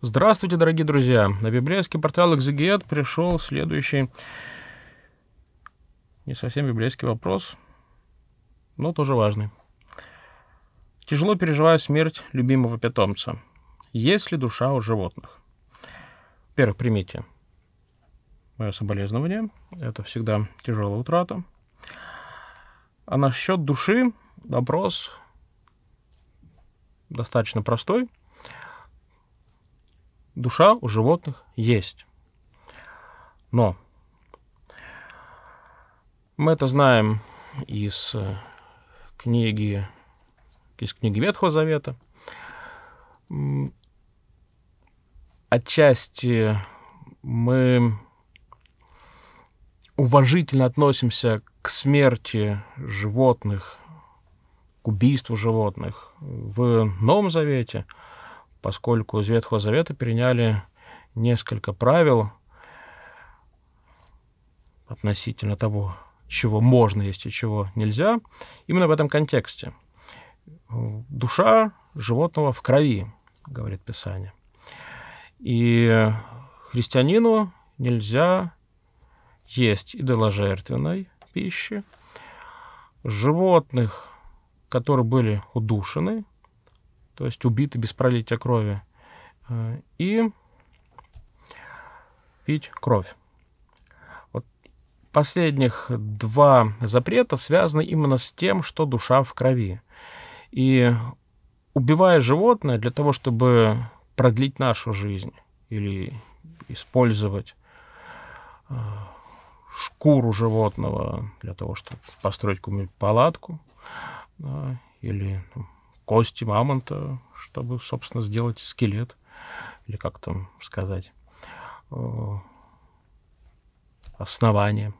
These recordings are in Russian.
Здравствуйте, дорогие друзья! На библейский портал Exeget пришел следующий не совсем библейский вопрос, но тоже важный. Тяжело переживаю смерть любимого питомца. Есть ли душа у животных? Во-первых, примите мое соболезнование. Это всегда тяжелая утрата. А насчет души вопрос достаточно простой – душа у животных есть. Но мы это знаем из э, книги, из книги Ветхого Завета. Отчасти мы уважительно относимся к смерти животных, к убийству животных в Новом Завете – поскольку из Ветхого Завета переняли несколько правил относительно того, чего можно есть и чего нельзя, именно в этом контексте. Душа животного в крови, говорит Писание. И христианину нельзя есть идоложертвенной пищи, животных, которые были удушены, то есть убиты без пролития крови, э, и пить кровь. Вот последних два запрета связаны именно с тем, что душа в крови. И убивая животное для того, чтобы продлить нашу жизнь или использовать э, шкуру животного для того, чтобы построить какую-нибудь палатку да, или ну, кости мамонта, чтобы, собственно, сделать скелет, или как там сказать, э, основание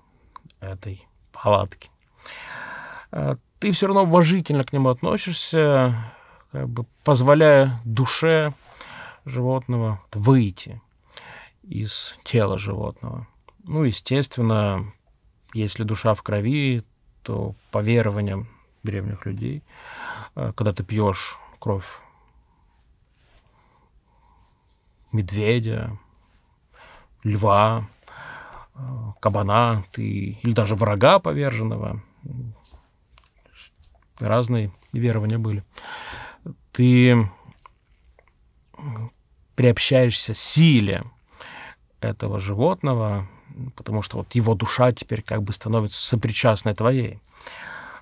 этой палатки. Э, ты все равно уважительно к нему относишься, как бы позволяя душе животного выйти из тела животного. Ну, естественно, если душа в крови, то по верованиям древних людей – Э, когда ты пьешь кровь медведя, льва, э, кабана, ты, или даже врага поверженного. Разные верования были. Ты приобщаешься силе этого животного, потому что вот его душа теперь как бы становится сопричастной твоей.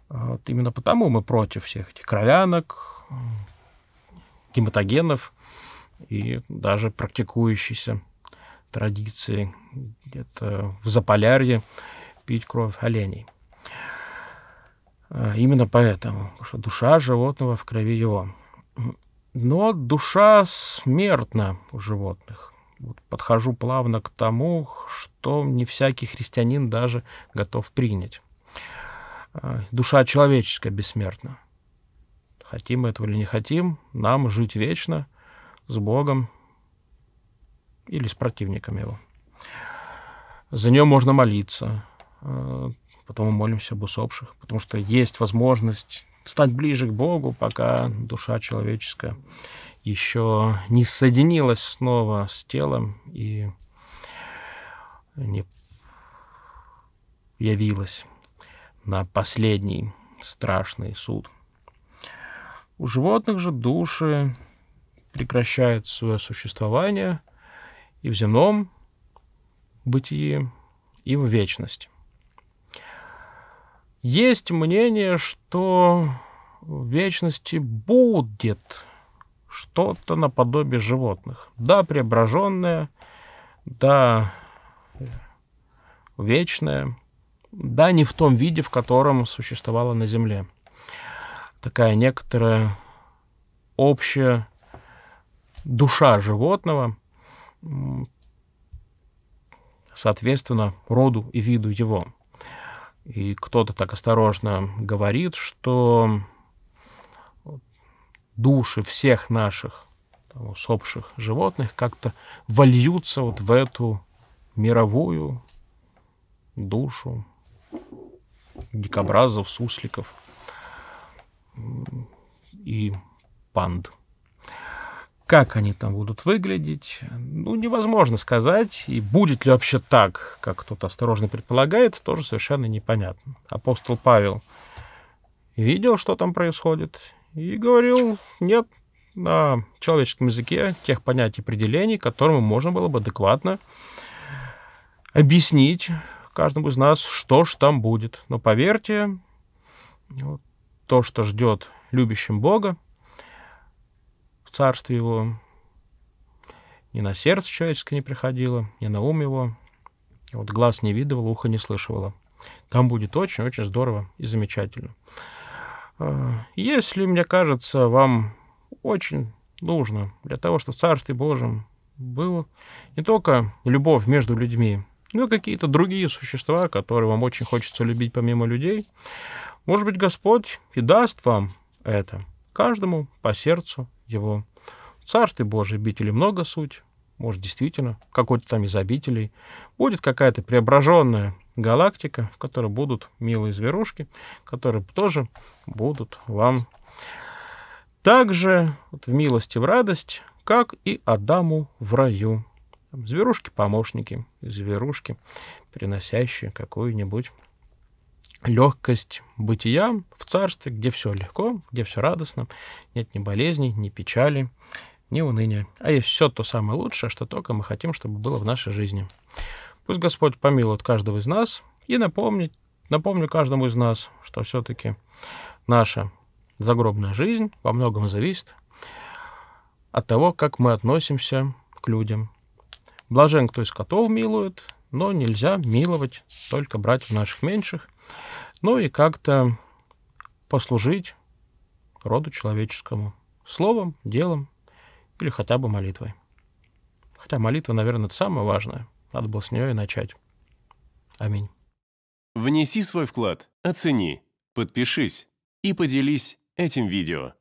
Вот именно потому мы против всех этих кровянок, гематогенов и даже практикующейся традиции где-то в Заполярье пить кровь оленей. А, именно поэтому, потому что душа животного в крови его. Но душа смертна у животных. Вот подхожу плавно к тому, что не всякий христианин даже готов принять. Э, душа человеческая бессмертна. Хотим мы этого или не хотим, нам жить вечно с Богом или с противником его. За нее можно молиться, э, потом мы молимся об усопших, потому что есть возможность стать ближе к Богу, пока душа человеческая еще не соединилась снова с телом и не явилась на последний страшный суд. У животных же души прекращают свое существование и в земном бытии, и в вечности. Есть мнение, что в вечности будет что-то наподобие животных. Да, преображенное, да, э, вечное – да, не в том виде, в котором существовала на Земле. Такая некоторая общая душа животного, соответственно, роду и виду его. И кто-то так осторожно говорит, что души всех наших там, усопших животных как-то вольются вот в эту мировую душу дикобразов, сусликов и панд. Как они там будут выглядеть, ну, невозможно сказать. И будет ли вообще так, как кто-то осторожно предполагает, тоже совершенно непонятно. Апостол Павел видел, что там происходит, и говорил, нет, на человеческом языке тех понятий и определений, которым можно было бы адекватно объяснить каждому из нас, что ж там будет. Но поверьте, вот, то, что ждет любящим Бога в Царстве Его, ни на сердце человеческое не приходило, ни на ум его, вот глаз не видывал, ухо не слышало. Там будет очень-очень здорово и замечательно. А, если, мне кажется, вам очень нужно для того, чтобы в Царстве Божьем было не только любовь между людьми, ну и какие-то другие существа, которые вам очень хочется любить помимо людей. Может быть, Господь и даст вам это. Каждому по сердцу его. Царстве Божие обители много суть. Может, действительно, какой-то там из обителей. Будет какая-то преображенная галактика, в которой будут милые зверушки, которые тоже будут вам также вот, в милости в радость, как и Адаму в раю там, зверушки-помощники, зверушки, приносящие какую-нибудь легкость бытия в царстве, где все легко, где все радостно, нет ни болезней, ни печали, ни уныния, а есть все то самое лучшее, что только мы хотим, чтобы было в нашей жизни. Пусть Господь помилует каждого из нас и напомнит, напомню каждому из нас, что все-таки наша загробная жизнь во многом зависит от того, как мы относимся к людям, Блажен, кто из котов милует, но нельзя миловать, только братьев наших меньших. Ну и как-то послужить роду человеческому словом, делом или хотя бы молитвой. Хотя молитва, наверное, это самое важное. Надо было с нее и начать. Аминь. Внеси свой вклад, оцени, подпишись и поделись этим видео.